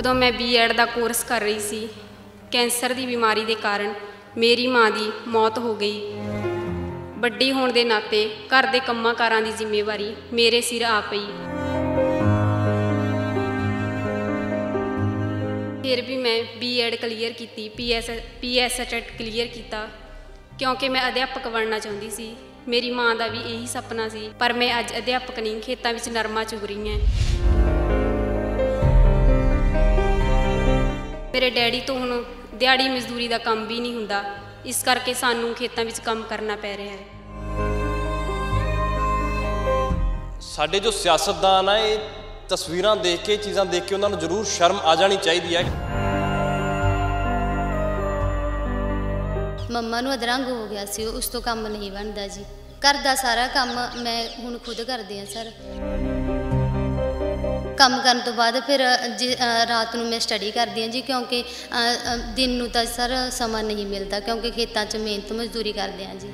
ਉਦੋਂ ਮੈਂ ਬੀਐਡ ਦਾ ਕੋਰਸ ਕਰ ਰਹੀ ਸੀ ਕੈਂਸਰ ਦੀ ਬਿਮਾਰੀ ਦੇ ਕਾਰਨ ਮੇਰੀ ਮਾਂ ਦੀ ਮੌਤ ਹੋ ਗਈ ਵੱਡੀ ਹੋਣ ਦੇ ਨਾਤੇ ਘਰ ਦੇ ਕੰਮਾਂ-ਕਾਰਾਂ ਦੀ ਜ਼ਿੰਮੇਵਾਰੀ ਮੇਰੇ ਸਿਰ ਆ ਪਈ ਫਿਰ ਵੀ ਮੈਂ ਬੀਐਡ ਕਲੀਅਰ ਕੀਤੀ ਪੀਐਸ ਪੀਐਸਐਟ ਕਲੀਅਰ ਕੀਤਾ ਕਿਉਂਕਿ ਮੈਂ ਅਧਿਆਪਕ ਬਣਨਾ ਚਾਹੁੰਦੀ ਸੀ ਮੇਰੀ ਮਾਂ ਦਾ ਵੀ ਇਹੀ ਸੁਪਨਾ ਸੀ ਪਰ ਮੈਂ ਅੱਜ ਅਧਿਆਪਕ ਨਹੀਂ ਖੇਤਾਂ ਵਿੱਚ ਨਰਮਾ ਚੁਗ ਰਹੀ ਹਾਂ ਮੇਰੇ ਡੈਡੀ ਤੋਂ ਹੁਣ ਦਿਹਾੜੀ ਮਜ਼ਦੂਰੀ ਦਾ ਕੰਮ ਵੀ ਨਹੀਂ ਹੁੰਦਾ ਇਸ ਕਰਕੇ ਸਾਨੂੰ ਖੇਤਾਂ ਵਿੱਚ ਕੰਮ ਕਰਨਾ ਪੈ ਰਿਹਾ ਹੈ ਸਾਡੇ ਜੋ ਸਿਆਸਤਦਾਨ ਆ ਇਹ ਤਸਵੀਰਾਂ ਦੇਖ ਕੇ ਚੀਜ਼ਾਂ ਦੇਖ ਕੇ ਉਹਨਾਂ ਨੂੰ ਜ਼ਰੂਰ ਸ਼ਰਮ ਆ ਜਾਣੀ ਚਾਹੀਦੀ ਹੈ ਮੰਮਾ ਨੂੰ ਅਧਰੰਗ ਹੋ ਗਿਆ ਸੀ ਉਸ ਤੋਂ ਕੰਮ ਨਹੀਂ ਬਣਦਾ ਜੀ ਕਰਦਾ ਸਾਰਾ ਕੰਮ ਮੈਂ ਹੁਣ ਖੁਦ ਕਰਦੀ ਆ ਸਰ ਕੰਮ ਕਰਨ ਤੋਂ ਬਾਅਦ ਫਿਰ ਰਾਤ ਨੂੰ ਮੈਂ ਸਟੱਡੀ ਕਰਦੀ ਹਾਂ ਜੀ ਕਿਉਂਕਿ ਦਿਨ ਨੂੰ ਤਾਂ ਸਰ ਸਮਾਂ ਨਹੀਂ ਮਿਲਦਾ ਕਿਉਂਕਿ ਖੇਤਾਂ 'ਚ ਮਿਹਨਤ ਮਜ਼ਦੂਰੀ ਕਰਦੇ ਹਾਂ ਜੀ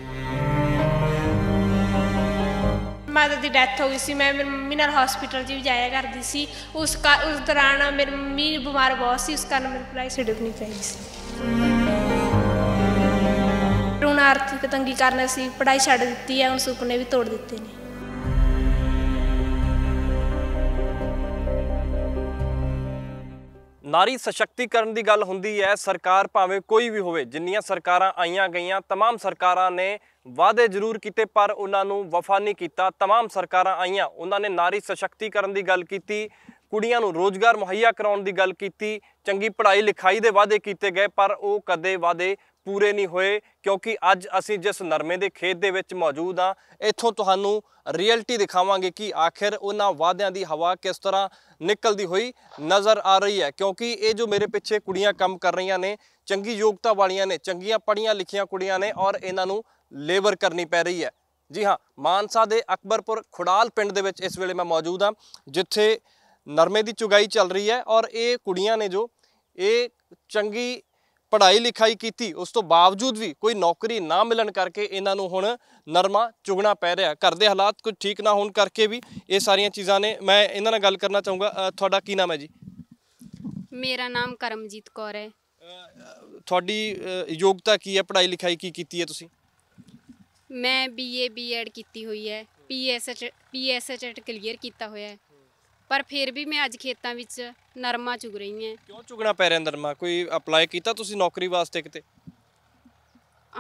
ਮਾਤਾ ਦੀ ਡੈਥ ਹੋ ਗਈ ਸੀ ਮੈਂ ਮੇਰੀ ਮੰਮੀ ਨਾਲ ਹਸਪੀਟਲ 'ਚ ਵੀ ਜਾਇਆ ਕਰਦੀ ਸੀ ਉਸ ਕਾ ਉਸ ਦੌਰਾਨ ਮੇਰੀ ਮੰਮੀ ਬਿਮਾਰ ਬਹੁਤ ਸੀ ਉਸ ਕਾਰਨ ਮੈਨੂੰ ਪੜ੍ਹਾਈ ਨਹੀਂ ਪਈ ਸੀ ਹੁਣ ਆਰਥਿਕ ਤੰਗੀ ਕਾਰਨ ਸੀ ਪੜਾਈ ਛੱਡ ਦਿੱਤੀ ਹੈ ਹੁਣ ਸੁਪਨੇ ਵੀ ਤੋੜ ਦਿੱਤੇ ਨੇ ਨਾਰੀ ਸਸ਼ਕਤੀਕਰਨ ਦੀ ਗੱਲ ਹੁੰਦੀ ਹੈ ਸਰਕਾਰ ਭਾਵੇਂ ਕੋਈ ਵੀ ਹੋਵੇ ਜਿੰਨੀਆਂ ਸਰਕਾਰਾਂ ਆਈਆਂ ਗਈਆਂ तमाम ਸਰਕਾਰਾਂ ਨੇ ਵਾਅਦੇ ਜ਼ਰੂਰ ਕੀਤੇ ਪਰ ਉਹਨਾਂ ਨੂੰ ਵਫਾ ਨਹੀਂ ਕੀਤਾ तमाम ਸਰਕਾਰਾਂ ਆਈਆਂ ਉਹਨਾਂ ਨੇ ਨਾਰੀ ਸਸ਼ਕਤੀਕਰਨ ਦੀ ਗੱਲ ਕੀਤੀ ਕੁੜੀਆਂ ਨੂੰ ਰੋਜ਼ਗਾਰ ਮੁਹੱਈਆ ਕਰਾਉਣ ਦੀ ਗੱਲ ਕੀਤੀ ਚੰਗੀ ਪੜ੍ਹਾਈ ਲਿਖਾਈ ਦੇ ਵਾਅਦੇ ਕੀਤੇ ਗਏ ਪਰ ਉਹ ਕਦੇ ਵਾਅਦੇ ਪੂਰੇ ਨਹੀਂ ਹੋਏ ਕਿਉਂਕਿ ਅੱਜ ਅਸੀਂ ਜਿਸ ਨਰਮੇ ਦੇ ਖੇਤ ਦੇ ਵਿੱਚ ਮੌਜੂਦ ਆ ਇੱਥੋਂ ਤੁਹਾਨੂੰ ਰਿਐਲਿਟੀ ਦਿਖਾਵਾਂਗੇ ਕਿ ਆਖਿਰ ਉਹਨਾਂ ਵਾਅਦਿਆਂ ਦੀ ਹਵਾ ਕਿਸ ਤਰ੍ਹਾਂ ਨਿਕਲਦੀ ਹੋਈ ਨਜ਼ਰ ਆ ਰਹੀ ਹੈ ਕਿਉਂਕਿ ਇਹ ਜੋ ਮੇਰੇ ਪਿੱਛੇ ਕੁੜੀਆਂ ਕੰਮ ਕਰ ਰਹੀਆਂ ਨੇ ਚੰਗੀ ਯੋਗਤਾ ਵਾਲੀਆਂ ਨੇ ਚੰਗੀਆਂ ਪੜ੍ਹੀਆਂ ਲਿਖੀਆਂ ਕੁੜੀਆਂ ਨੇ ਔਰ ਇਹਨਾਂ ਨੂੰ ਲੇਬਰ ਕਰਨੀ ਪੈ ਰਹੀ ਹੈ ਜੀ ਹਾਂ ਮਾਨਸਾ ਦੇ ਅਕਬਰਪੁਰ ਖੁੜਾਲ ਪਿੰਡ ਦੇ ਵਿੱਚ ਇਸ ਵੇਲੇ ਮੈਂ ਮੌਜੂਦ ਆ ਜਿੱਥੇ ਨਰਮੇ ਦੀ ਚੁਗਾਈ ਚੱਲ ਰਹੀ ਹੈ ਔਰ ਇਹ ਕੁੜੀਆਂ ਨੇ ਜੋ ਇਹ ਚੰਗੀ ਪੜ੍ਹਾਈ ਲਿਖਾਈ ਕੀਤੀ ਉਸ ਤੋਂ ਬਾਵਜੂਦ ਵੀ ਕੋਈ ਨੌਕਰੀ ਨਾ ਮਿਲਣ ਕਰਕੇ ਇਹਨਾਂ ਨੂੰ ਹੁਣ ਨਰਮਾ ਚੁਗਣਾ ਪੈ ਰਿਹਾ ਘਰ ਦੇ ਹਾਲਾਤ ਕੁਝ ਠੀਕ ਨਾ ਹੋਣ ਕਰਕੇ ਵੀ ਇਹ ਸਾਰੀਆਂ ਚੀਜ਼ਾਂ ਨੇ ਮੈਂ ਇਹਨਾਂ ਨਾਲ ਗੱਲ ਕਰਨਾ ਚਾਹੂੰਗਾ ਤੁਹਾਡਾ ਕੀ ਨਾਮ ਹੈ ਜੀ ਮੇਰਾ ਨਾਮ ਕਰਮਜੀਤ ਕੌਰ ਹੈ ਤੁਹਾਡੀ ਯੋਗਤਾ ਕੀ ਹੈ ਪੜ੍ਹਾਈ ਲਿਖਾਈ ਕੀ ਕੀਤੀ ਹੈ ਤੁਸੀਂ ਮੈਂ ਬੀਏ ਬੀਐਡ ਕੀਤੀ ਹੋਈ ਹੈ ਪੀਐਸਐਚ ਪੀਐਸਐਚ ਕਲੀਅਰ ਕੀਤਾ ਹੋਇਆ ਹੈ ਪਰ ਫਿਰ ਵੀ ਮੈਂ ਅੱਜ ਖੇਤਾਂ ਵਿੱਚ ਨਰਮਾ ਚੁਗ ਰਹੀ ਹਾਂ ਕਿਉਂ ਚੁਗਣਾ ਪੈ ਰਿਹਾ ਨਰਮਾ ਕੋਈ ਅਪਲਾਈ ਕੀਤਾ ਤੁਸੀਂ ਨੌਕਰੀ ਵਾਸਤੇ ਕਿਤੇ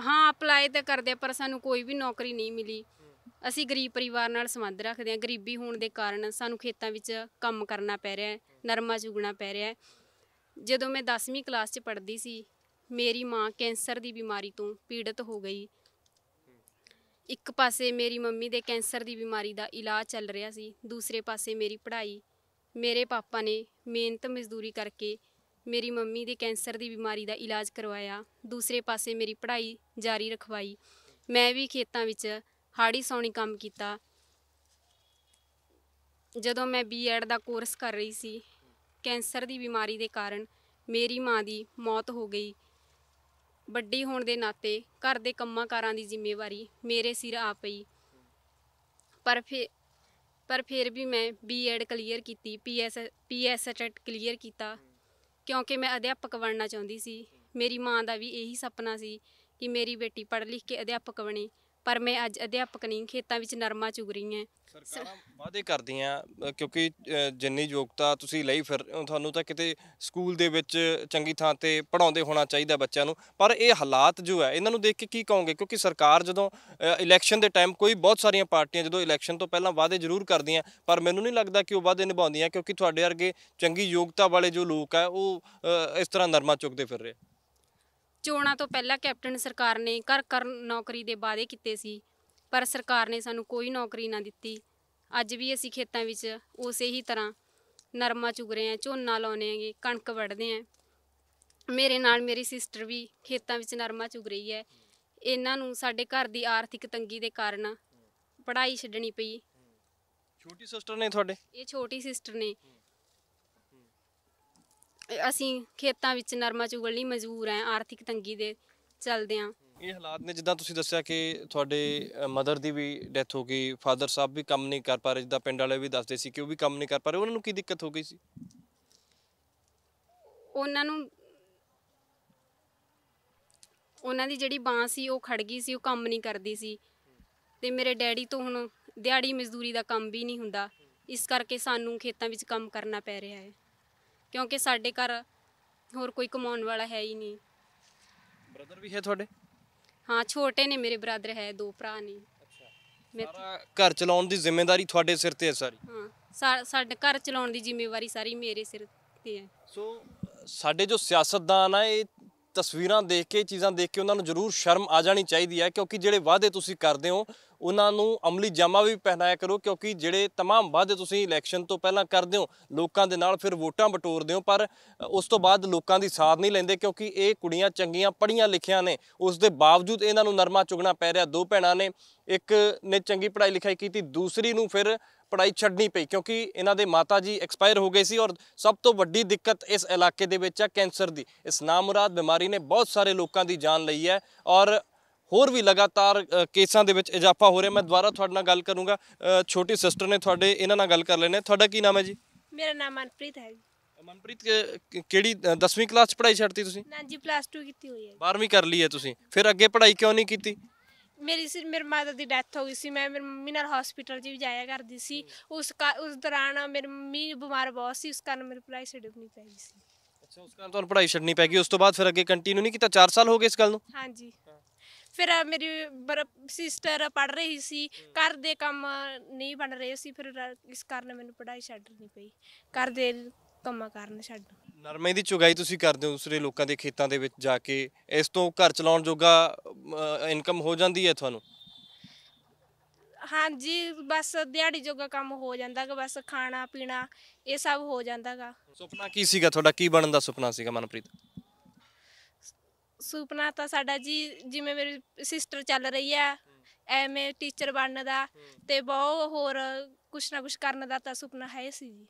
ਹਾਂ ਅਪਲਾਈ ਤਾਂ ਕਰਦੇ ਪਰ ਸਾਨੂੰ ਕੋਈ ਵੀ ਨੌਕਰੀ ਨਹੀਂ ਮਿਲੀ ਅਸੀਂ ਗਰੀਬ ਪਰਿਵਾਰ ਨਾਲ ਸੰਬੰਧ ਰੱਖਦੇ ਹਾਂ ਗਰੀਬੀ ਹੋਣ ਦੇ ਕਾਰਨ ਸਾਨੂੰ ਖੇਤਾਂ ਵਿੱਚ ਕੰਮ ਕਰਨਾ ਪੈ ਰਿਹਾ ਨਰਮਾ ਚੁਗਣਾ ਪੈ ਰਿਹਾ ਜਦੋਂ ਮੈਂ 10ਵੀਂ ਕਲਾਸ 'ਚ ਪੜ੍ਹਦੀ ਸੀ ਮੇਰੀ ਮਾਂ ਕੈਂਸਰ ਦੀ ਬਿਮਾਰੀ ਤੋਂ ਪੀੜਤ ਹੋ ਗਈ ਇੱਕ ਪਾਸੇ ਮੇਰੀ ਮੰਮੀ ਦੇ ਕੈਂਸਰ ਦੀ ਬਿਮਾਰੀ ਦਾ ਇਲਾਜ ਚੱਲ ਰਿਹਾ ਸੀ ਦੂਸਰੇ ਪਾਸੇ ਮੇਰੀ ਪੜ੍ਹਾਈ ਮੇਰੇ ਪਾਪਾ ਨੇ ਮਿਹਨਤ ਮਜ਼ਦੂਰੀ ਕਰਕੇ ਮੇਰੀ ਮੰਮੀ ਦੇ ਕੈਂਸਰ ਦੀ ਬਿਮਾਰੀ ਦਾ ਇਲਾਜ ਕਰਵਾਇਆ ਦੂਸਰੇ ਪਾਸੇ ਮੇਰੀ ਪੜ੍ਹਾਈ ਜਾਰੀ ਰਖਵਾਈ ਮੈਂ ਵੀ ਖੇਤਾਂ ਵਿੱਚ ਹਾੜੀ ਸੌਣੀ ਕੰਮ ਕੀਤਾ ਜਦੋਂ ਮੈਂ ਬੀਐਡ ਦਾ ਕੋਰਸ ਕਰ ਰਹੀ ਸੀ ਕੈਂਸਰ ਦੀ ਬਿਮਾਰੀ ਦੇ ਕਾਰਨ ਮੇਰੀ ਮਾਂ ਦੀ ਮੌਤ ਹੋ ਗਈ ਵੱਡੀ ਹੋਣ ਦੇ ਨਾਤੇ ਘਰ ਦੇ ਕੰਮਾਂ ਕਾਰਾਂ ਦੀ ਜ਼ਿੰਮੇਵਾਰੀ ਮੇਰੇ ਸਿਰ ਆ ਪਈ ਪਰ ਫਿਰ ਪਰ ਫਿਰ ਵੀ ਮੈਂ ਬੀਐਡ ਕਲੀਅਰ ਕੀਤੀ ਪੀਐਸ ਪੀਐਸਐਟ ਕਲੀਅਰ ਕੀਤਾ ਕਿਉਂਕਿ ਮੈਂ ਅਧਿਆਪਕ ਬਣਨਾ ਚਾਹੁੰਦੀ ਸੀ ਮੇਰੀ ਮਾਂ ਦਾ ਵੀ ਇਹੀ ਸੁਪਨਾ ਸੀ ਕਿ ਮੇਰੀ ਬੇਟੀ ਪੜ੍ਹ ਲਿਖ ਕੇ ਅਧਿਆਪਕ ਬਣੇ ਪਰ ਮੈਂ ਅੱਜ ਅਧਿਆਪਕ ਨਹੀਂ ਖੇਤਾਂ ਵਿੱਚ ਨਰਮਾ ਚੁਗ ਰਹੀ ਹਾਂ ਸਰਕਾਰਾਂ ਵਾਅਦੇ ਕਰਦੀਆਂ ਕਿਉਂਕਿ ਜਿੰਨੀ ਯੋਗਤਾ ਤੁਸੀਂ ਲਈ ਫਿਰ ਤੁਹਾਨੂੰ ਤਾਂ ਕਿਤੇ ਸਕੂਲ ਦੇ ਵਿੱਚ ਚੰਗੀ ਥਾਂ ਤੇ ਪੜਾਉਂਦੇ ਹੋਣਾ ਚਾਹੀਦਾ ਬੱਚਿਆਂ ਨੂੰ ਪਰ ਇਹ ਹਾਲਾਤ ਜੋ ਹੈ ਇਹਨਾਂ ਨੂੰ ਦੇਖ ਕੇ ਕੀ ਕਹੋਗੇ ਕਿਉਂਕਿ ਸਰਕਾਰ ਜਦੋਂ ਇਲੈਕਸ਼ਨ ਦੇ ਟਾਈਮ ਕੋਈ ਬਹੁਤ ਸਾਰੀਆਂ ਪਾਰਟੀਆਂ ਜਦੋਂ ਇਲੈਕਸ਼ਨ ਤੋਂ ਪਹਿਲਾਂ ਵਾਅਦੇ ਜ਼ਰੂਰ ਕਰਦੀਆਂ ਪਰ ਮੈਨੂੰ ਨਹੀਂ ਲੱਗਦਾ ਕਿ ਉਹ ਵਾਅਦੇ ਨਿਭਾਉਂਦੀਆਂ ਕਿਉਂਕਿ ਤੁਹਾਡੇ ਵਰਗੇ ਚੰਗੀ ਯੋਗਤਾ ਵਾਲੇ ਜੋ ਲੋਕ ਆ ਉਹ ਇਸ ਤਰ੍ਹਾਂ ਨਰਮਾ ਚੁਗਦੇ ਫਿਰ ਰਹੇ ਚੋਣਾਂ ਤੋਂ ਪਹਿਲਾਂ ਕੈਪਟਨ ਸਰਕਾਰ ਨੇ ਘਰ ਘਰ ਨੌਕਰੀ ਦੇ ਵਾਅਦੇ ਕੀਤੇ ਸੀ ਪਰ ਸਰਕਾਰ ਨੇ ਸਾਨੂੰ ਕੋਈ ਨੌਕਰੀ ਨਾ ਦਿੱਤੀ ਅੱਜ ਵੀ ਅਸੀਂ ਖੇਤਾਂ ਵਿੱਚ ਉਸੇ ਹੀ ਤਰ੍ਹਾਂ ਨਰਮਾ ਚੁਗ ਰਹੇ ਹਾਂ ਝੋਨਾ ਲਾਉਨੇ ਆਂਗੇ ਕਣਕ ਵੜਦੇ ਆਂ ਮੇਰੇ ਨਾਲ ਮੇਰੀ ਸਿਸਟਰ ਵੀ ਖੇਤਾਂ ਵਿੱਚ ਨਰਮਾ ਚੁਗ ਰਹੀ ਹੈ ਇਹਨਾਂ ਨੂੰ ਸਾਡੇ ਘਰ ਦੀ ਆਰਥਿਕ ਤੰਗੀ ਦੇ ਕਾਰਨ ਪੜ੍ਹਾਈ ਛੱਡਣੀ ਪਈ ਛੋਟੀ ਸਿਸਟਰ ਨੇ ਤੁਹਾਡੇ ਇਹ ਛੋਟੀ ਸਿਸਟਰ ਨੇ ਅਸੀਂ ਖੇਤਾਂ ਵਿੱਚ ਨਰਮਾ ਚੁਗਣ ਲਈ ਮਜਬੂਰ ਆਂ ਆਰਥਿਕ ਤੰਗੀ ਦੇ ਚੱਲਦੇ ਆਂ ਇਹ ਹਾਲਾਤ ਨੇ ਜਿੱਦਾਂ ਤੁਸੀਂ ਦੱਸਿਆ ਕਿ ਤੁਹਾਡੇ ਮਦਰ ਦੀ ਵੀ ਡੈਥ ਹੋ ਗਈ ਫਾਦਰ ਸਾਹਿਬ ਵੀ ਕੰਮ ਨਹੀਂ ਕਰ ਪਾ ਰਹੇ ਜਿੱਦਾਂ ਪਿੰਡ ਵਾਲੇ ਵੀ ਦੱਸਦੇ ਸੀ ਕਿ ਉਹ ਵੀ ਕੰਮ ਨਹੀਂ ਕਰ ਪਾ ਰਹੇ ਉਹਨਾਂ ਨੂੰ ਕੀ ਦਿੱਕਤ ਹੋ ਗਈ ਸੀ ਉਹਨਾਂ ਨੂੰ ਉਹਨਾਂ ਦੀ ਜਿਹੜੀ ਬਾਹ ਸੀ ਉਹ ਖੜ ਗਈ ਸੀ ਉਹ ਕੰਮ ਨਹੀਂ ਕਰਦੀ ਸੀ ਤੇ ਮੇਰੇ ਡੈਡੀ ਤੋਂ ਹੁਣ ਦਿਹਾੜੀ ਮਜ਼ਦੂਰੀ ਦਾ ਕੰਮ ਵੀ ਨਹੀਂ ਹੁੰਦਾ ਇਸ ਕਰਕੇ ਸਾਨੂੰ ਖੇਤਾਂ ਵਿੱਚ ਕੰਮ ਕਰਨਾ ਪੈ ਰਿਹਾ ਹੈ ਕਿਉਂਕਿ ਸਾਡੇ ਘਰ ਹੋਰ ਕੋਈ ਕਮਾਉਣ ਵਾਲਾ ਹੈ ਹੀ ਨਹੀਂ ਬ੍ਰਦਰ ਵੀ ਹੈ ਤੁਹਾਡੇ ਹਾਂ ਛੋਟੇ ਨੇ ਮੇਰੇ ਬ੍ਰਦਰ ਹੈ ਦੋ ਭਰਾ ਨੇ ਸਾਰਾ ਘਰ ਚਲਾਉਣ ਦੀ ਜ਼ਿੰਮੇਵਾਰੀ ਤੁਹਾਡੇ ਸਿਰ ਤੇ ਹੈ ਸਾਰੀ ਹਾਂ ਸਾਡੇ ਘਰ ਚਲਾਉਣ ਦੀ ਜ਼ਿੰਮੇਵਾਰੀ ਸਾਰੀ ਮੇਰੇ ਸਿਰ ਤੇ ਹੈ ਸੋ ਸਾਡੇ ਜੋ ਸਿਆਸਤਦਾਨ ਆ ਇਹ ਤਸਵੀਰਾਂ ਦੇਖ ਕੇ ਚੀਜ਼ਾਂ ਦੇਖ ਕੇ ਉਹਨਾਂ ਨੂੰ ਜ਼ਰੂਰ ਸ਼ਰਮ ਆ ਜਾਣੀ ਚਾਹੀਦੀ ਹੈ ਕਿਉਂਕਿ ਜਿਹੜੇ ਵਾਅਦੇ ਤੁਸੀਂ ਕਰਦੇ ਹੋ ਉਹਨਾਂ ਨੂੰ ਅਮਲੀ ਜਾਮਾ ਵੀ ਪਹਿਨਾਇਆ ਕਰੋ ਕਿਉਂਕਿ ਜਿਹੜੇ तमाम ਵਾਅਦੇ ਤੁਸੀਂ ਇਲੈਕਸ਼ਨ ਤੋਂ ਪਹਿਲਾਂ ਕਰਦੇ ਹੋ ਲੋਕਾਂ ਦੇ ਨਾਲ ਫਿਰ ਵੋਟਾਂ ਬਟੋਰਦੇ ਹੋ ਪਰ ਉਸ ਤੋਂ ਬਾਅਦ ਲੋਕਾਂ ਦੀ ਸਾਥ ਨਹੀਂ ਲੈਂਦੇ ਕਿਉਂਕਿ ਇਹ ਕੁੜੀਆਂ ਚੰਗੀਆਂ ਪੜ੍ਹੀਆਂ ਲਿਖੀਆਂ ਨੇ ਉਸ ਦੇ ਬਾਵਜੂਦ ਇਹਨਾਂ ਨੂੰ ਨਰਮਾ ਚੁਗਣਾ ਪੈ ਰਿਹਾ ਦੋ ਭੈਣਾਂ ਨੇ ਇੱਕ ਨੇ ਚੰਗੀ ਪੜ੍ਹਾਈ ਲਿਖਾਈ ਕੀਤੀ ਦੂਸਰੀ ਨੂੰ ਫਿਰ ਪੜਾਈ ਛੱਡਣੀ ਪਈ ਕਿਉਂਕਿ ਇਹਨਾਂ ਦੇ ਮਾਤਾ ਜੀ ਐਕਸਪਾਇਰ ਹੋ ਗਏ ਸੀ ਔਰ ਸਭ ਤੋਂ ਵੱਡੀ ਦਿੱਕਤ ਇਸ ਇਲਾਕੇ ਦੇ ਵਿੱਚ ਹੈ ਕੈਂਸਰ ਦੀ ਇਸ ਨਾਮੁਰਾਦ ਬਿਮਾਰੀ ਨੇ ਬਹੁਤ ਸਾਰੇ ਲੋਕਾਂ ਦੀ ਜਾਨ ਲਈ ਹੈ ਔਰ ਹੋਰ ਵੀ ਲਗਾਤਾਰ ਕੇਸਾਂ ਦੇ ਵਿੱਚ ਇਜ਼ਾਫਾ ਹੋ ਰਿਹਾ ਮੈਂ ਦੁਬਾਰਾ ਤੁਹਾਡੇ ਨਾਲ ਗੱਲ ਕਰੂੰਗਾ ਛੋਟੀ ਸਿਸਟਰ ਨੇ ਤੁਹਾਡੇ ਇਹਨਾਂ ਨਾਲ ਗੱਲ ਕਰ ਲੈਣੇ ਤੁਹਾਡਾ ਕੀ ਨਾਮ ਹੈ ਜੀ ਮੇਰਾ ਨਾਮ ਮਨਪ੍ਰੀਤ ਹੈ ਮਨਪ੍ਰੀਤ ਕਿਹੜੀ 10ਵੀਂ ਕਲਾਸ ਚ ਪੜ੍ਹਾਈ ਛੱਡਤੀ ਤੁਸੀਂ ਨਾ ਜੀ ਪਲੱਸ 2 ਕੀਤੀ ਹੋਈ ਹੈ 12ਵੀਂ ਕਰ ਲਈ ਹੈ ਤੁਸੀਂ ਫਿਰ ਅੱਗੇ ਪੜ੍ਹਾਈ ਕਿਉਂ ਨਹੀਂ ਕੀਤੀ ਮੇਰੀ ਸਿਰ ਮੇਰੇ ਮਾਤਾ ਦੀ ਡੈਥ ਹੋ ਗਈ ਸੀ ਮੈਂ ਮੇਰੀ ਮੰਮੀ ਨਾਲ ਹਸਪੀਟਲ ਜੀ ਵੀ ਜਾਇਆ ਕਰਦੀ ਸੀ ਉਸ ਉਸ ਦੌਰਾਨ ਮੇਰੀ ਮੰਮੀ ਬਿਮਾਰ ਬਹੁਤ ਸੀ ਉਸ ਕਾਰਨ ਮੇਰੀ ਪੜ੍ਹਾਈ ਛੱਡਣੀ ਪੈ ਗਈ ਸੀ ਅੱਛਾ ਉਸ ਕਾਰਨ ਤੁਹਾਨੂੰ ਪੜ੍ਹਾਈ ਛੱਡਣੀ ਪੈ ਗਈ ਉਸ ਤੋਂ ਬਾਅਦ ਫਿਰ ਅੱਗੇ ਕੰਟੀਨਿਊ ਨਹੀਂ ਕੀਤਾ 4 ਸਾਲ ਹੋ ਗਏ ਇਸ ਗੱਲ ਨੂੰ ਹਾਂਜੀ ਫਿਰ ਮੇਰੀ ਸਿਸਟਰ ਪੜ ਰਹੀ ਸੀ ਘਰ ਦੇ ਕੰਮ ਨਹੀਂ ਬਣ ਰਹੇ ਸੀ ਫਿਰ ਇਸ ਕਾਰਨ ਮੈਨੂੰ ਪੜਾਈ ਛੱਡਣੀ ਪਈ ਘਰ ਦੇ ਕੰਮਾਂ ਕਾਰਨ ਛੱਡ ਨਰਮੇ ਦੀ ਚੁਗਾਈ ਤੁਸੀਂ ਕਰਦੇ ਹੋ ਦੂਸਰੇ ਲੋਕਾਂ ਦੇ ਖੇਤਾਂ ਦੇ ਵਿੱਚ ਜਾ ਕੇ ਇਸ ਤੋਂ ਘਰ ਚਲਾਉਣ ਜੋਗਾ ਇਨਕਮ ਹੋ ਜਾਂਦੀ ਹੈ ਤੁਹਾਨੂੰ ਹਾਂਜੀ ਬਸ ਦਿਹਾੜੀ ਜੋਗਾ ਕੰਮ ਹੋ ਜਾਂਦਾਗਾ ਬਸ ਖਾਣਾ ਪੀਣਾ ਇਹ ਸਭ ਹੋ ਜਾਂਦਾਗਾ ਸੁਪਨਾ ਕੀ ਸੀਗਾ ਤੁਹਾਡਾ ਕੀ ਬਣਨ ਦਾ ਸੁਪਨਾ ਸੀਗਾ ਮਨਪ੍ਰੀਤ ਸੁਪਨਾ ਤਾਂ ਸਾਡਾ ਜੀ ਜਿਵੇਂ ਮੇਰੀ ਸਿਸਟਰ ਚੱਲ ਰਹੀ ਆ ਐਵੇਂ ਟੀਚਰ ਬਣਨ ਦਾ ਤੇ ਬਹੁਤ ਹੋਰ ਕੁਛ ਨਾ ਕੁਛ ਕਰਨ ਦਾ ਤਾਂ ਸੁਪਨਾ ਹੈ ਸੀ ਜੀ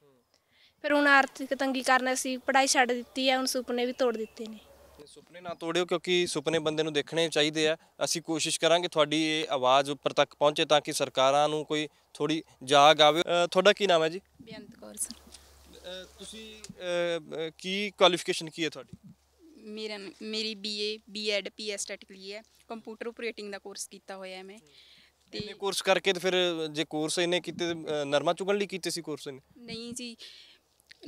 ਫਿਰ ਹੁਣ ਆਰਥਿਕ ਤੰਗੀ ਕਾਰਨ ਸੀ ਪੜ੍ਹਾਈ ਛੱਡ ਦਿੱਤੀ ਆ ਹੁਣ ਸੁਪਨੇ ਵੀ ਤੋੜ ਦਿੱਤੇ ਨੇ ਸੁਪਨੇ ਨਾ ਤੋੜਿਓ ਕਿਉਂਕਿ ਸੁਪਨੇ ਬੰਦੇ ਨੂੰ ਦੇਖਣੇ ਚਾਹੀਦੇ ਆ ਅਸੀਂ ਕੋਸ਼ਿਸ਼ ਕਰਾਂਗੇ ਤੁਹਾਡੀ ਇਹ ਆਵਾਜ਼ ਉੱਪਰ ਤੱਕ ਪਹੁੰਚੇ ਤਾਂ ਕਿ ਸਰਕਾਰਾਂ ਨੂੰ ਕੋਈ ਥੋੜੀ ਜਾਗ ਆਵੇ ਤੁਹਾਡਾ ਕੀ ਨਾਮ ਹੈ ਜੀ ਬੇਅੰਤ ਕੌਰ ਸਰ ਤੁਸੀਂ ਕੀ ਕੁਆਲੀਫਿਕੇਸ਼ਨ ਕੀ ਹੈ ਤੁਹਾਡੀ ਮੇਰੇ ਮੇਰੀ ਬੀਏ ਬੀਐਡ ਪੀਐਸਟੈਟ ਲਈ ਹੈ ਕੰਪਿਊਟਰ ਆਪਰੇਟਿੰਗ ਦਾ ਕੋਰਸ ਕੀਤਾ ਹੋਇਆ ਹੈ ਮੈਂ ਤੇ ਇਹ ਕੋਰਸ ਕਰਕੇ ਤੇ ਫਿਰ ਜੇ ਕੋਰਸ ਇਹਨੇ ਕੀਤੇ ਨਰਮਾ ਚੁਗਣ ਲਈ ਕੀਤੇ ਸੀ ਕੋਰਸ ਇਹਨੇ ਨਹੀਂ ਜੀ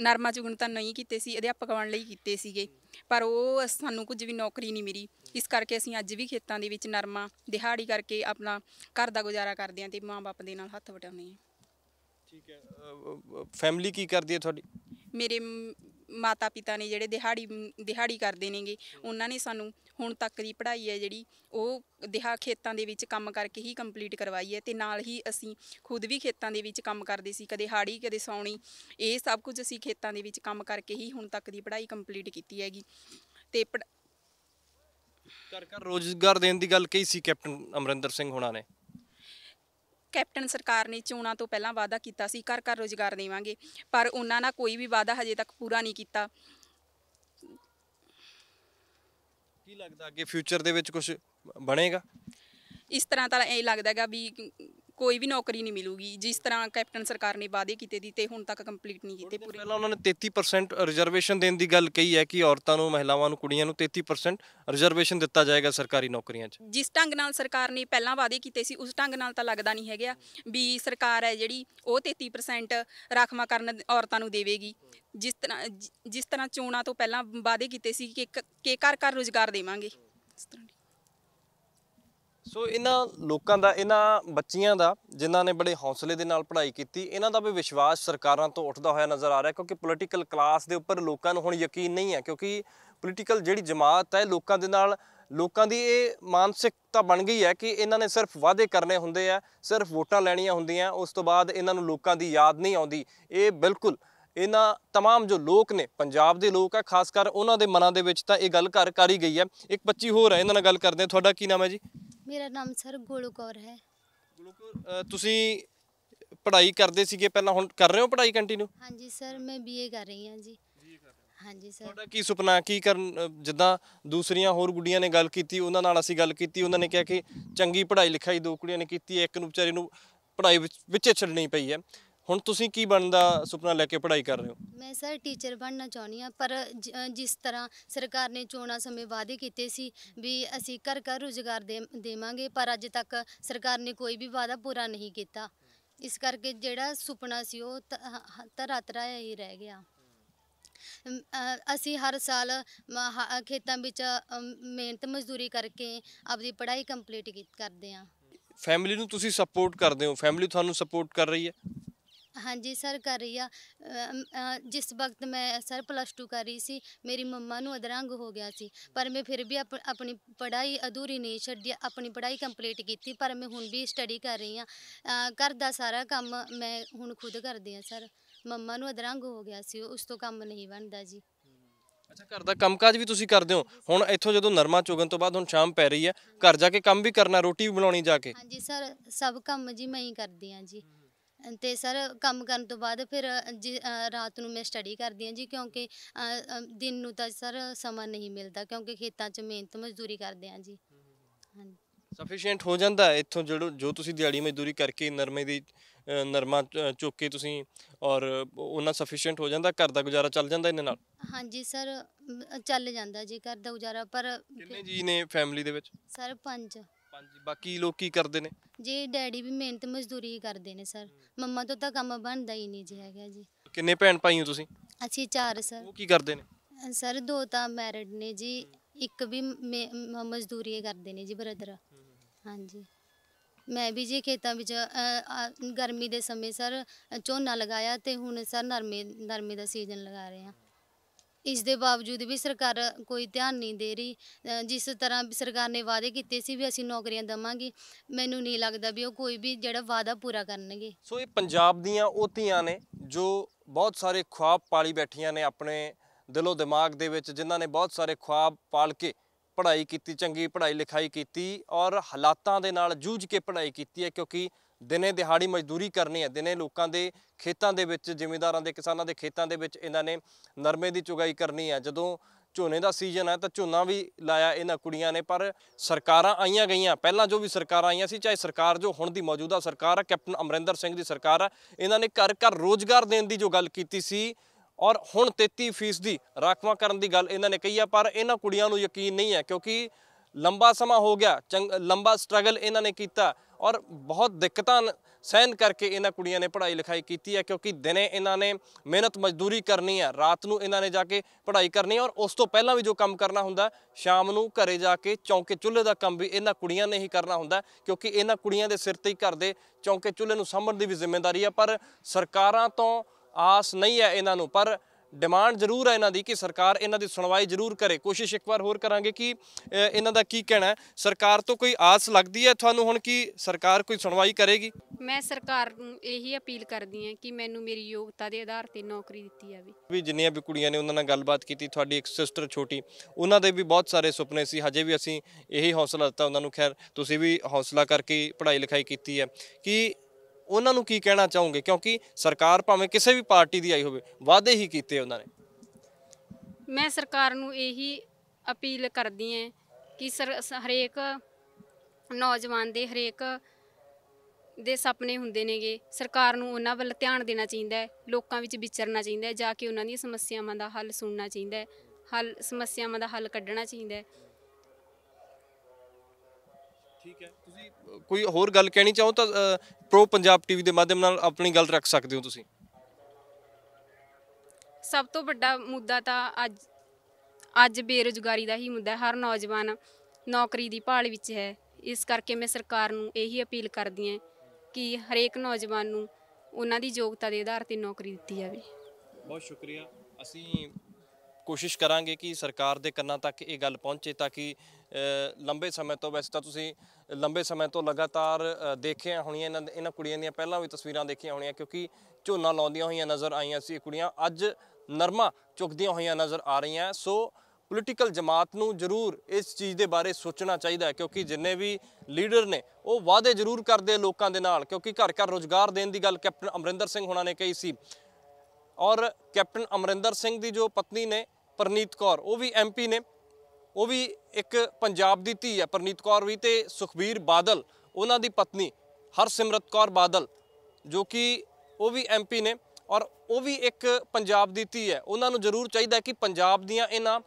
ਨਰਮਾ ਚੁਗਣ ਤਾਂ ਨਹੀਂ ਕੀਤੇ ਸੀ ਅਧਿਆਪਕ ਬਣਨ ਲਈ ਕੀਤੇ ਸੀਗੇ ਪਰ ਉਹ ਸਾਨੂੰ ਕੁਝ ਵੀ ਨੌਕਰੀ ਨਹੀਂ ਮਿਲੀ ਇਸ ਕਰਕੇ ਅਸੀਂ ਅੱਜ ਵੀ ਖੇਤਾਂ ਦੇ ਵਿੱਚ ਨਰਮਾ ਦਿਹਾੜੀ ਕਰਕੇ ਆਪਣਾ ਘਰ ਦਾ ਗੁਜ਼ਾਰਾ ਕਰਦੇ ਆਂ ਤੇ ਮਾਂ-ਬਾਪ ਦੇ ਨਾਲ ਹੱਥ ਵਟਾਉਂਦੇ ਆਂ ਠੀਕ ਹੈ ਫੈਮਿਲੀ ਕੀ ਕਰਦੀ ਹੈ ਤੁਹਾਡੀ ਮੇਰੇ ਮਾਤਾ ਪਿਤਾ ਨੇ ਜਿਹੜੇ ਦਿਹਾੜੀ ਦਿਹਾੜੀ ਕਰਦੇ ਨੇਗੇ ਉਹਨਾਂ ਨੇ ਸਾਨੂੰ ਹੁਣ ਤੱਕ ਦੀ ਪੜ੍ਹਾਈ ਹੈ ਜਿਹੜੀ ਉਹ ਦਿਹਾ ਖੇਤਾਂ ਦੇ ਵਿੱਚ ਕੰਮ ਕਰਕੇ ਹੀ ਕੰਪਲੀਟ ਕਰਵਾਈ ਹੈ ਤੇ ਨਾਲ ਹੀ ਅਸੀਂ ਖੁਦ ਵੀ ਖੇਤਾਂ ਦੇ ਵਿੱਚ ਕੰਮ ਕਰਦੇ ਸੀ ਕਦੇ ਹਾੜੀ ਕਦੇ ਸੌਣੀ ਇਹ ਸਭ ਕੁਝ ਅਸੀਂ ਖੇਤਾਂ ਦੇ ਵਿੱਚ ਕੰਮ ਕਰਕੇ ਹੀ ਹੁਣ ਤੱਕ ਦੀ ਪੜ੍ਹਾਈ ਕੰਪਲੀਟ ਕੀਤੀ ਹੈਗੀ ਤੇ ਕਰ ਕਰ ਰੋਜ਼ਗਾਰ ਦੇਣ ਦੀ ਗੱਲ ਕਹੀ ਸੀ ਕੈਪਟਨ ਅਮਰਿੰਦਰ ਸਿੰਘ ਹੁਣਾਂ ਨੇ ਕੈਪਟਨ ਸਰਕਾਰ ਨੇ ਚੋਣਾਂ ਤੋਂ ਪਹਿਲਾਂ ਵਾਅਦਾ ਕੀਤਾ ਸੀ ਘਰ ਘਰ ਰੋਜ਼ਗਾਰ ਦੇਵਾਂਗੇ ਪਰ ਉਹਨਾਂ ਨਾਲ ਕੋਈ ਵੀ ਵਾਅਦਾ ਹਜੇ ਤੱਕ ਪੂਰਾ ਨਹੀਂ ਕੀਤਾ ਕੀ ਲੱਗਦਾ ਅੱਗੇ ਫਿਊਚਰ ਦੇ ਵਿੱਚ ਕੁਝ ਬਣੇਗਾ ਇਸ ਤਰ੍ਹਾਂ ਤਾਂ ਇਹ ਲੱਗਦਾ ਹੈਗਾ ਵੀ ਕੋਈ ਵੀ ਨੌਕਰੀ ਨਹੀਂ ਮਿਲੂਗੀ ਜਿਸ ਤਰ੍ਹਾਂ ਕੈਪਟਨ ਸਰਕਾਰ ਨੇ ਵਾਅਦੇ ਕੀਤੇ ਦੀ ਤੇ ਹੁਣ ਤੱਕ ਕੰਪਲੀਟ ਨਹੀਂ ਕੀਤੇ ਪੂਰੇ ਪਹਿਲਾਂ ਉਹਨਾਂ ਨੇ 33% ਰਿਜ਼ਰਵੇਸ਼ਨ ਦੇਣ ਦੀ ਗੱਲ ਕਹੀ ਹੈ ਕਿ ਔਰਤਾਂ ਨੂੰ ਮਹਿਲਾਵਾਂ ਨੂੰ ਕੁੜੀਆਂ ਨੂੰ 33% ਰਿਜ਼ਰਵੇਸ਼ਨ ਦਿੱਤਾ ਜਾਏਗਾ ਸਰਕਾਰੀ ਨੌਕਰੀਆਂ 'ਚ ਜਿਸ ਢੰਗ ਨਾਲ ਸਰਕਾਰ ਨੇ ਪਹਿਲਾਂ ਵਾਅਦੇ ਕੀਤੇ ਸੀ ਉਸ ਢੰਗ ਨਾਲ ਤਾਂ ਲੱਗਦਾ ਨਹੀਂ ਹੈਗਾ ਵੀ ਸਰਕਾਰ ਹੈ ਜਿਹੜੀ ਉਹ 33% ਰਾਖਵਾ ਕਰਨ ਔਰਤਾਂ ਨੂੰ ਦੇਵੇਗੀ ਜਿਸ ਤਰ੍ਹਾਂ ਜਿਸ ਤਰ੍ਹਾਂ ਚੋਣਾਂ ਤੋਂ ਪਹਿਲਾਂ ਵਾਅਦੇ ਕੀਤੇ ਸੀ ਕਿ ਕੇ ਘਰ ਘਰ ਰੋਜ਼ਗਾਰ ਦੇਵਾਂਗੇ ਇਸ ਤਰ੍ਹਾਂ ਸੋ ਇਹਨਾਂ ਲੋਕਾਂ ਦਾ ਇਹਨਾਂ ਬੱਚੀਆਂ ਦਾ ਜਿਨ੍ਹਾਂ ਨੇ ਬੜੇ ਹੌਸਲੇ ਦੇ ਨਾਲ ਪੜ੍ਹਾਈ ਕੀਤੀ ਇਹਨਾਂ ਦਾ ਵੀ ਵਿਸ਼ਵਾਸ ਸਰਕਾਰਾਂ ਤੋਂ ਉੱਠਦਾ ਹੋਇਆ ਨਜ਼ਰ ਆ ਰਿਹਾ ਕਿਉਂਕਿ ਪੋਲੀਟੀਕਲ ਕਲਾਸ ਦੇ ਉੱਪਰ ਲੋਕਾਂ ਨੂੰ ਹੁਣ ਯਕੀਨ ਨਹੀਂ ਹੈ ਕਿਉਂਕਿ ਪੋਲੀਟੀਕਲ ਜਿਹੜੀ ਜਮਾਤ ਹੈ ਲੋਕਾਂ ਦੇ ਨਾਲ ਲੋਕਾਂ ਦੀ ਇਹ ਮਾਨਸਿਕਤਾ ਬਣ ਗਈ ਹੈ ਕਿ ਇਹਨਾਂ ਨੇ ਸਿਰਫ ਵਾਅਦੇ ਕਰਨੇ ਹੁੰਦੇ ਆ ਸਿਰਫ ਵੋਟਾਂ ਲੈਣੀਆਂ ਹੁੰਦੀਆਂ ਉਸ ਤੋਂ ਬਾਅਦ ਇਹਨਾਂ ਨੂੰ ਲੋਕਾਂ ਦੀ ਯਾਦ ਨਹੀਂ ਆਉਂਦੀ ਇਹ ਬਿਲਕੁਲ ਇਹਨਾਂ तमाम ਜੋ ਲੋਕ ਨੇ ਪੰਜਾਬ ਦੇ ਲੋਕ ਆ ਖਾਸ ਕਰ ਉਹਨਾਂ ਦੇ ਮਨਾਂ ਦੇ ਵਿੱਚ ਤਾਂ ਇਹ ਗੱਲ ਘਰ ਕਰ ਗਈ ਹੈ ਇੱਕ ਬੱਚੀ ਹੋਰ ਹੈ ਇਹਨਾਂ ਨਾਲ ਗੱਲ ਕਰਦੇ ਆ ਤੁਹਾਡਾ ਕੀ ਨਾਮ ਹੈ ਜੀ ਮੇਰਾ ਨਾਮ ਸਰ ਗੋਲੂ ਕੌਰ ਹੈ ਅ, ਤੁਸੀਂ ਪੜ੍ਹਾਈ ਕਰਦੇ ਸੀਗੇ ਪਹਿਲਾਂ ਹੁਣ ਕਰ ਰਹੇ ਹੋ ਪੜ੍ਹਾਈ ਕੰਟੀਨਿਊ ਹਾਂਜੀ ਸਰ ਮੈਂ ਬੀਏ ਕਰ ਰਹੀ ਹਾਂ ਜੀ ਹਾਂਜੀ ਸਰ ਤੁਹਾਡਾ ਕੀ ਸੁਪਨਾ ਕੀ ਕਰਨ ਜਿੱਦਾਂ ਦੂਸਰੀਆਂ ਹੋਰ ਗੁੱਡੀਆਂ ਨੇ ਗੱਲ ਕੀਤੀ ਉਹਨਾਂ ਨਾਲ ਅਸੀਂ ਗੱਲ ਕੀਤੀ ਉਹਨਾਂ ਨੇ ਕਿਹਾ ਕਿ ਚੰਗੀ ਪੜ੍ਹਾਈ ਲਿਖਾਈ ਦੋ ਕੁੜੀਆਂ ਨੇ ਕੀਤੀ ਇੱਕ ਨੂੰ ਵਿਚਾਰੀ ਨੂੰ ਪੜ੍ਹਾਈ ਵਿੱਚ ਵਿੱਚੇ ਛੱਡਣੀ ਪਈ ਹੈ ਹੁਣ ਤੁਸੀਂ ਕੀ ਬਣਨ ਦਾ ਸੁਪਨਾ ਲੈ ਕੇ ਪੜ੍ਹਾਈ ਕਰ ਰਹੇ ਹੋ ਮੈਂ ਸਰ ਟੀਚਰ ਬਣਨਾ ਚਾਹੁੰਦੀ ਆ ਪਰ ਜਿਸ ਤਰ੍ਹਾਂ ਸਰਕਾਰ ਨੇ ਚੋਣਾਂ ਸਮੇਂ ਵਾਅਦੇ ਕੀਤੇ ਸੀ ਵੀ ਅਸੀਂ ਘਰ ਘਰ ਰੁਜ਼ਗਾਰ ਦੇਵਾਂਗੇ ਪਰ ਅੱਜ ਤੱਕ ਸਰਕਾਰ ਨੇ ਕੋਈ ਵੀ ਵਾਅਦਾ ਪੂਰਾ ਨਹੀਂ ਕੀਤਾ ਇਸ ਕਰਕੇ ਜਿਹੜਾ ਸੁਪਨਾ ਸੀ ਉਹ ਤਰਾਤਰਾ ਹੀ ਰਹਿ ਗਿਆ ਅਸੀਂ ਹਰ ਸਾਲ ਖੇਤਾਂ ਵਿੱਚ ਮਿਹਨਤ ਮਜ਼ਦੂਰੀ ਕਰਕੇ ਆਪਣੀ ਪੜ੍ਹਾਈ ਕੰਪਲੀਟ ਕਰਦੇ ਆਂ ਫੈਮਿਲੀ ਨੂੰ ਤੁਸੀਂ ਸਪੋਰਟ ਕਰਦੇ ਹੋ ਫੈਮਿਲੀ ਤੁਹਾਨੂੰ ਸਪੋਰਟ ਕਰ ਰਹੀ ਹੈ ਹਾਂਜੀ ਸਰ ਕਰ ਰਹੀ ਆ ਜਿਸ ਵਕਤ ਮੈਂ ਸਰ ਪਲੱਸ 2 ਕਰ ਰਹੀ ਸੀ ਮੇਰੀ ਮੰਮਾ ਨੂੰ ਅਧਰੰਗ ਹੋ ਗਿਆ ਸੀ ਪਰ ਮੈਂ ਫਿਰ ਵੀ ਆਪਣੀ ਪੜ੍ਹਾਈ ਅਧੂਰੀ ਨਹੀਂ ਛੱਡੀ ਆਪਣੀ ਪੜ੍ਹਾਈ ਕੰਪਲੀਟ ਕੀਤੀ ਪਰ ਮੈਂ ਹੁਣ ਵੀ ਸਟੱਡੀ ਕਰ ਰਹੀ ਆ ਘਰ ਦਾ ਸਾਰਾ ਕੰਮ ਮੈਂ ਹੁਣ ਖੁਦ ਕਰਦੀ ਆ ਸਰ ਮੰਮਾ ਨੂੰ ਅਧਰੰਗ ਹੋ ਗਿਆ ਸੀ ਉਸ ਤੋਂ ਕੰਮ ਨਹੀਂ ਬਣਦਾ ਜੀ ਅੱਛਾ ਘਰ ਦਾ ਕੰਮਕਾਜ ਵੀ ਤੁਸੀਂ ਕਰਦੇ ਹੋ ਹੁਣ ਇੱਥੋਂ ਜਦੋਂ ਨਰਮਾ ਚੁਗਣ ਤੋਂ ਬਾਅਦ ਹੁਣ ਸ਼ਾਮ ਪੈ ਰਹੀ ਹੈ ਘਰ ਜਾ ਕੇ ਕੰਮ ਵੀ ਕਰਨਾ ਰੋਟੀ ਵੀ ਬਣਾਉਣੀ ਜਾ ਕੇ ਹਾਂਜੀ ਸਰ ਸਭ ਕੰਮ ਜੀ ਮੈਂ ਹੀ ਕਰਦੀ ਆ ਜੀ ਤੇ ਸਰ ਕੰਮ ਕਰਨ ਤੋਂ ਬਾਅਦ ਫਿਰ ਰਾਤ ਨੂੰ ਮੈਂ ਸਟੱਡੀ ਕਰਦੀ ਹਾਂ ਜੀ ਕਿਉਂਕਿ ਦਿਨ ਨੂੰ ਤਾਂ ਸਰ ਸਮਾਂ ਨਹੀਂ ਮਿਲਦਾ ਕਿਉਂਕਿ ਖੇਤਾਂ 'ਚ ਮਿਹਨਤ ਮਜ਼ਦੂਰੀ ਕਰਦੇ ਹਾਂ ਜੀ ਹਾਂਜੀ ਸਫੀਸ਼ੀਐਂਟ ਹੋ ਜਾਂਦਾ ਇੱਥੋਂ ਜਿਹੜੋ ਜੋ ਤੁਸੀਂ ਦਿਹਾੜੀ ਮਜ਼ਦੂਰੀ ਕਰਕੇ ਨਰਮੇ ਦੀ ਨਰਮਾ ਚੁੱਕ ਕੇ ਤੁਸੀਂ ਔਰ ਉਹਨਾਂ ਸਫੀਸ਼ੀਐਂਟ ਹੋ ਜਾਂਦਾ ਘਰ ਦਾ ਗੁਜ਼ਾਰਾ ਚੱਲ ਜਾਂਦਾ ਇਹਨਾਂ ਨਾਲ ਹਾਂਜੀ ਸਰ ਚੱਲ ਜਾਂਦਾ ਜੀ ਘਰ ਦਾ ਗੁਜ਼ਾਰਾ ਪਰ ਕਿੰਨੇ ਜੀ ਨੇ ਫੈਮਿਲੀ ਦੇ ਵਿੱਚ ਸਰ ਪੰਜ ਹਾਂਜੀ ਬਾਕੀ ਲੋਕ ਕੀ ਕਰਦੇ ਨੇ ਜੀ ਡੈਡੀ ਵੀ ਮਿਹਨਤ ਮਜ਼ਦੂਰੀ ਕਰਦੇ ਨੇ ਸਰ ਮੰਮਾ ਤੋਂ ਤਾਂ ਕੰਮ ਬਣਦਾ ਹੀ ਨਹੀਂ ਜੀ ਹੈਗਾ ਜੀ ਕਿੰਨੇ ਭੈਣ ਭਾਈ ਹੋ ਤੁਸੀਂ ਅਸੀਂ ਚਾਰ ਸਰ ਉਹ ਕੀ ਕਰਦੇ ਨੇ ਸਰ ਦੋ ਤਾਂ ਮੈਰਿਡ ਨੇ ਜੀ ਇੱਕ ਵੀ ਮਜ਼ਦੂਰੀ ਕਰਦੇ ਨੇ ਜੀ ਬ੍ਰਦਰ ਹਾਂਜੀ ਮੈਂ ਵੀ ਜੀ ਖੇਤਾਂ ਵਿੱਚ ਗਰਮੀ ਦੇ ਸਮੇਂ ਸਰ ਝੋਨਾ ਲਗਾਇਆ ਤੇ ਹੁਣ ਸਰ ਨਰਮੇ ਨਰਮੇ ਦਾ ਸੀਜ਼ਨ ਲਗਾ ਰਹੇ ਹਾਂ ਇਸ ਦੇ ਬਾਵਜੂਦ ਵੀ ਸਰਕਾਰ ਕੋਈ ਧਿਆਨ ਨਹੀਂ ਦੇ ਰਹੀ ਜਿਸ ਤਰ੍ਹਾਂ ਸਰਕਾਰ ਨੇ ਵਾਅਦੇ ਕੀਤੇ ਸੀ ਵੀ ਅਸੀਂ ਨੌਕਰੀਆਂ ਦਵਾਂਗੇ ਮੈਨੂੰ ਨਹੀਂ ਲੱਗਦਾ ਵੀ ਉਹ ਕੋਈ ਵੀ ਜਿਹੜਾ ਵਾਅਦਾ ਪੂਰਾ ਕਰਨਗੇ ਸੋ ਇਹ ਪੰਜਾਬ ਦੀਆਂ ਉਹ ਧੀਆਂ ਨੇ ਜੋ ਬਹੁਤ ਸਾਰੇ ਖੁਆਬ ਪਾਲੀ ਬੈਠੀਆਂ ਨੇ ਆਪਣੇ ਦਿਲੋਂ ਦਿਮਾਗ ਦੇ ਵਿੱਚ ਜਿਨ੍ਹਾਂ ਨੇ ਬਹੁਤ ਸਾਰੇ ਖੁਆਬ ਪਾਲ ਕੇ ਪੜ੍ਹਾਈ ਕੀਤੀ ਚੰਗੀ ਪੜ੍ਹਾਈ ਲਿਖਾਈ ਕੀਤੀ ਔਰ ਹਾਲਾਤਾਂ ਦੇ ਨਾਲ ਜੂਝ ਕੇ ਪੜ੍ਹਾਈ ਕੀਤੀ ਹੈ ਕਿਉਂਕਿ ਦਿਨੇ ਦਿਹਾੜੀ ਮਜ਼ਦੂਰੀ ਕਰਨੀ ਹੈ ਦਿਨੇ ਲੋਕਾਂ ਦੇ ਖੇਤਾਂ ਦੇ ਵਿੱਚ ਜ਼ਿਮੀਂਦਾਰਾਂ ਦੇ ਕਿਸਾਨਾਂ ਦੇ ਖੇਤਾਂ ਦੇ ਵਿੱਚ ਇਹਨਾਂ ਨੇ ਨਰਮੇ ਦੀ ਚੁਗਾਈ ਕਰਨੀ ਹੈ ਜਦੋਂ ਝੋਨੇ ਦਾ ਸੀਜ਼ਨ ਹੈ ਤਾਂ ਝੋਨਾ ਵੀ ਲਾਇਆ ਇਹਨਾਂ ਕੁੜੀਆਂ ਨੇ ਪਰ ਸਰਕਾਰਾਂ ਆਈਆਂ ਗਈਆਂ ਪਹਿਲਾਂ ਜੋ ਵੀ ਸਰਕਾਰਾਂ ਆਈਆਂ ਸੀ ਚਾਹੇ ਸਰਕਾਰ ਜੋ ਹੁਣ ਦੀ ਮੌਜੂਦਾ ਸਰਕਾਰ ਹੈ ਕੈਪਟਨ ਅਮਰਿੰਦਰ ਸਿੰਘ ਦੀ ਸਰਕਾਰ ਹੈ ਇਹਨਾਂ ਨੇ ਘਰ ਘਰ ਰੋਜ਼ਗਾਰ ਦੇਣ ਦੀ ਜੋ ਗੱਲ ਕੀਤੀ ਸੀ ਔਰ ਹੁਣ 33% ਦੀ ਰਾਖਵਾ ਕਰਨ ਦੀ ਗੱਲ ਇਹਨਾਂ ਨੇ ਕਹੀ ਆ ਪਰ ਇਹਨਾਂ ਕੁੜੀਆਂ ਨੂੰ ਯਕੀਨ ਨਹੀਂ ਹੈ ਕਿਉਂਕਿ ਲੰਬਾ ਸਮਾਂ ਹੋ ਗਿਆ ਲੰਬਾ ਸਟਰਗਲ ਇਹਨਾਂ ਨੇ ਕੀਤਾ ਔਰ ਬਹੁਤ ਦਿੱਕਤਾਂ ਸਹਿਨ ਕਰਕੇ ਇਹਨਾਂ ਕੁੜੀਆਂ ਨੇ ਪੜ੍ਹਾਈ ਲਿਖਾਈ ਕੀਤੀ ਹੈ ਕਿਉਂਕਿ ਦਿਨੇ ਇਹਨਾਂ ਨੇ ਮਿਹਨਤ ਮਜ਼ਦੂਰੀ ਕਰਨੀ ਹੈ ਰਾਤ ਨੂੰ ਇਹਨਾਂ ਨੇ ਜਾ ਕੇ ਪੜ੍ਹਾਈ ਕਰਨੀ ਹੈ ਔਰ ਉਸ ਤੋਂ ਪਹਿਲਾਂ ਵੀ ਜੋ ਕੰਮ ਕਰਨਾ ਹੁੰਦਾ ਸ਼ਾਮ ਨੂੰ ਘਰੇ ਜਾ ਕੇ ਚੌਂਕੇ ਚੁੱਲ੍ਹੇ ਦਾ ਕੰਮ ਵੀ ਇਹਨਾਂ ਕੁੜੀਆਂ ਨੇ ਹੀ ਕਰਨਾ ਹੁੰਦਾ ਕਿਉਂਕਿ ਇਹਨਾਂ ਕੁੜੀਆਂ ਦੇ ਸਿਰ ਤੇ ਹੀ ਘਰ ਦੇ ਚੌਂਕੇ ਚੁੱਲ੍ਹੇ ਨੂੰ ਸੰਭਾਲਣ ਦੀ ਵੀ ਜ਼ਿੰਮੇਵਾਰੀ ਹੈ ਪਰ ਸਰਕਾਰਾਂ ਤੋਂ ਆਸ ਨਹੀਂ ਹੈ ਇਹਨਾਂ ਨੂੰ ਪਰ ਡਿਮਾਂਡ ਜ਼ਰੂਰ ਹੈ ਇਹਨਾਂ ਦੀ ਕਿ ਸਰਕਾਰ ਇਹਨਾਂ ਦੀ ਸੁਣਵਾਈ ਜ਼ਰੂਰ ਕਰੇ ਕੋਸ਼ਿਸ਼ ਇੱਕ ਵਾਰ ਹੋਰ ਕਰਾਂਗੇ ਕਿ ਇਹਨਾਂ ਦਾ ਕੀ ਕਹਿਣਾ ਹੈ ਸਰਕਾਰ ਤੋਂ ਕੋਈ ਆਸ ਲੱਗਦੀ ਹੈ ਤੁਹਾਨੂੰ ਹੁਣ ਕਿ ਸਰਕਾਰ ਕੋਈ ਸੁਣਵਾਈ ਕਰੇਗੀ ਮੈਂ ਸਰਕਾਰ ਨੂੰ ਇਹੀ ਅਪੀਲ ਕਰਦੀ ਹਾਂ ਕਿ ਮੈਨੂੰ ਮੇਰੀ ਯੋਗਤਾ ਦੇ ਆਧਾਰ ਤੇ ਨੌਕਰੀ ਦਿੱਤੀ ਜਾਵੇ ਵੀ ਜਿੰਨੀਆਂ ਵੀ ਕੁੜੀਆਂ ਨੇ ਉਹਨਾਂ ਨਾਲ ਗੱਲਬਾਤ ਕੀਤੀ ਤੁਹਾਡੀ ਇੱਕ ਸਿਸਟਰ ਛੋਟੀ ਉਹਨਾਂ ਦੇ ਵੀ ਬਹੁਤ ਸਾਰੇ ਸੁਪਨੇ ਸੀ ਹਜੇ ਵੀ ਅਸੀਂ ਇਹੀ ਹੌਸਲਾ ਦਿੱਤਾ ਉਹਨਾਂ ਨੂੰ ਖੈਰ ਤੁਸੀਂ ਵੀ ਹੌਸਲਾ ਕਰਕੇ ਪੜ੍ਹਾਈ ਲਿਖਾਈ ਕੀਤੀ ਹੈ ਕਿ ਉਹਨਾਂ ਨੂੰ ਕੀ ਕਹਿਣਾ ਚਾਹੋਗੇ ਕਿਉਂਕਿ ਸਰਕਾਰ ਭਾਵੇਂ ਕਿਸੇ ਵੀ ਪਾਰਟੀ ਦੀ ਆਈ ਹੋਵੇ ਵਾਅਦੇ ਹੀ ਕੀਤੇ ਉਹਨਾਂ ਨੇ ਮੈਂ ਸਰਕਾਰ ਨੂੰ ਇਹੀ ਅਪੀਲ ਕਰਦੀ ਹਾਂ ਕਿ ਸਰ ਹਰੇਕ ਨੌਜਵਾਨ ਦੇ ਹਰੇਕ ਦੇ ਸੁਪਨੇ ਹੁੰਦੇ ਨੇਗੇ ਸਰਕਾਰ ਨੂੰ ਉਹਨਾਂ ਵੱਲ ਧਿਆਨ ਦੇਣਾ ਚਾਹੀਦਾ ਹੈ ਲੋਕਾਂ ਵਿੱਚ ਵਿਚਰਨਾ ਚਾਹੀਦਾ ਹੈ ਜਾ ਕੇ ਉਹਨਾਂ ਦੀਆਂ ਸਮੱਸਿਆਵਾਂ ਦਾ ਹੱਲ ਸੁਣਨਾ ਚਾਹੀਦਾ ਹੈ ਹੱਲ ਸਮੱਸਿਆਵਾਂ ਦਾ ਹੱਲ ਕੱਢਣਾ ਚਾਹੀਦਾ ਹੈ ਠੀਕ ਹੈ ਤੁਸੀਂ ਕੋਈ ਹੋਰ ਗੱਲ ਕਹਿਣੀ ਚਾਹੋ ਤਾਂ ਪ੍ਰੋ ਪੰਜਾਬ ਟੀਵੀ ਦੇ ਮਾਧਿਅਮ ਨਾਲ ਆਪਣੀ ਗੱਲ ਰੱਖ ਸਕਦੇ ਹੋ ਤੁਸੀਂ ਸਭ ਤੋਂ ਵੱਡਾ ਮੁੱਦਾ ਤਾਂ ਅੱਜ ਅੱਜ ਬੇਰੋਜ਼ਗਾਰੀ ਦਾ ਹੀ ਮੁੱਦਾ ਹਰ ਨੌਜਵਾਨ ਨੌਕਰੀ ਦੀ ਭਾਲ ਵਿੱਚ ਹੈ ਇਸ ਕਰਕੇ ਮੈਂ ਸਰਕਾਰ ਨੂੰ ਇਹੀ ਅਪੀਲ ਕਰਦੀ ਹਾਂ ਕਿ ਹਰੇਕ ਨੌਜਵਾਨ ਨੂੰ ਉਹਨਾਂ ਦੀ ਯੋਗਤਾ ਦੇ ਆਧਾਰ ਤੇ ਨੌਕਰੀ ਦਿੱਤੀ ਜਾਵੇ ਬਹੁਤ ਸ਼ੁਕਰੀਆ ਅਸੀਂ ਕੋਸ਼ਿਸ਼ ਕਰਾਂਗੇ ਕਿ ਸਰਕਾਰ ਦੇ ਕੰਨਾਂ ਤੱਕ ਇਹ ਗੱਲ ਪਹੁੰਚੇ ਤਾਂ ਕਿ ਲੰਬੇ ਸਮੇਂ ਤੋਂ ਵੈਸੇ ਤਾਂ ਤੁਸੀਂ ਲੰਬੇ ਸਮੇਂ ਤੋਂ ਲਗਾਤਾਰ ਦੇਖਿਆ ਹੋਣੀਆਂ ਇਹਨਾਂ ਇਹਨਾਂ ਕੁੜੀਆਂ ਦੀਆਂ ਪਹਿਲਾਂ ਵੀ ਤਸਵੀਰਾਂ ਦੇਖੀਆਂ ਹੋਣੀਆਂ ਕਿਉਂਕਿ ਝੋਨਾ ਲਾਉਂਦੀਆਂ ਹੋਈਆਂ ਨਜ਼ਰ ਆਈਆਂ ਸੀ ਕੁੜੀਆਂ ਅੱਜ ਨਰਮਾ ਚੁੱਕਦੀਆਂ ਹੋਈਆਂ ਨਜ਼ਰ ਆ ਰਹੀਆਂ ਸੋ ਪੋਲੀਟੀਕਲ ਜਮਾਤ ਨੂੰ ਜ਼ਰੂਰ ਇਸ ਚੀਜ਼ ਦੇ ਬਾਰੇ ਸੋਚਣਾ ਚਾਹੀਦਾ ਕਿਉਂਕਿ ਜਿੰਨੇ ਵੀ ਲੀਡਰ ਨੇ ਉਹ ਵਾਅਦੇ ਜ਼ਰੂਰ ਕਰਦੇ ਲੋਕਾਂ ਦੇ ਨਾਲ ਕਿਉਂਕਿ ਘਰ ਘਰ ਰੋਜ਼ਗਾਰ ਦੇਣ ਦੀ ਗੱਲ ਕੈਪਟਨ ਅਮਰਿੰਦਰ ਸਿੰਘ ਹੋਣਾ ਨੇ ਕਹੀ ਸੀ ਔਰ ਕੈਪਟਨ ਅਮਰਿੰਦਰ ਸਿੰਘ ਦੀ ਜੋ ਪਤਨੀ ਨੇ ਪਰਨੀਤ ਕੌਰ ਉਹ ਵੀ ਐਮਪੀ ਨੇ ਉਹ ਵੀ ਇੱਕ ਪੰਜਾਬ ਦੀ ਧੀ ਹੈ ਪ੍ਰਨੀਤ ਕੌਰ ਵੀ ਤੇ ਸੁਖਬੀਰ ਬਾਦਲ ਉਹਨਾਂ ਦੀ ਪਤਨੀ ਹਰਸਿਮਰਤ ਕੌਰ ਬਾਦਲ ਜੋ ਕਿ ਉਹ ਵੀ ਐਮਪੀ ਨੇ ਔਰ ਉਹ ਵੀ ਇੱਕ ਪੰਜਾਬ ਦੀ ਧੀ ਹੈ ਉਹਨਾਂ ਨੂੰ ਜ਼ਰੂਰ ਚਾਹੀਦਾ ਕਿ ਪੰਜਾਬ ਦੀਆਂ ਇਹਨਾਂ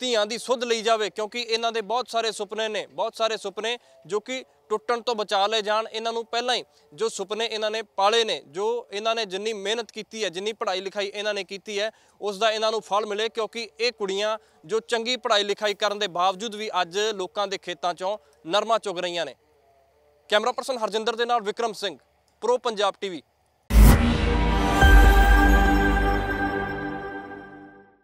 ਧੀਆਂ ਦੀ ਸੁਧ ਲਈ ਜਾਵੇ ਕਿਉਂਕਿ ਇਹਨਾਂ ਦੇ ਬਹੁਤ ਸਾਰੇ ਸੁਪਨੇ ਨੇ ਬਹੁਤ ਸਾਰੇ ਸੁਪਨੇ ਜੋ ਕਿ ਟੁੱਟਣ ਤੋਂ ਬਚਾ ਲਏ ਜਾਣ ਇਹਨਾਂ ਨੂੰ ਪਹਿਲਾਂ ਹੀ ਜੋ ਸੁਪਨੇ ਇਹਨਾਂ ਨੇ ਪਾਲੇ ਨੇ ਜੋ ਇਹਨਾਂ ਨੇ ਜਿੰਨੀ ਮਿਹਨਤ ਕੀਤੀ ਹੈ ਜਿੰਨੀ ਪੜ੍ਹਾਈ ਲਿਖਾਈ ਇਹਨਾਂ ਨੇ ਕੀਤੀ ਹੈ ਉਸ ਦਾ ਇਹਨਾਂ ਨੂੰ ਫਲ ਮਿਲੇ ਕਿਉਂਕਿ ਇਹ ਕੁੜੀਆਂ ਜੋ ਚੰਗੀ ਪੜ੍ਹਾਈ ਲਿਖਾਈ ਕਰਨ ਦੇ ਬਾਵਜੂਦ ਵੀ ਅੱਜ ਲੋਕਾਂ ਦੇ ਖੇਤਾਂ 'ਚੋਂ ਨਰਮਾ ਚੁਗ ਰਹੀਆਂ ਨੇ ਕੈਮਰਾ ਪਰਸਨ ਹਰਜਿੰਦਰ ਦੇ ਨਾਲ ਵਿਕਰਮ ਸਿੰਘ ਪ੍ਰੋ ਪੰਜਾਬ ਟੀਵੀ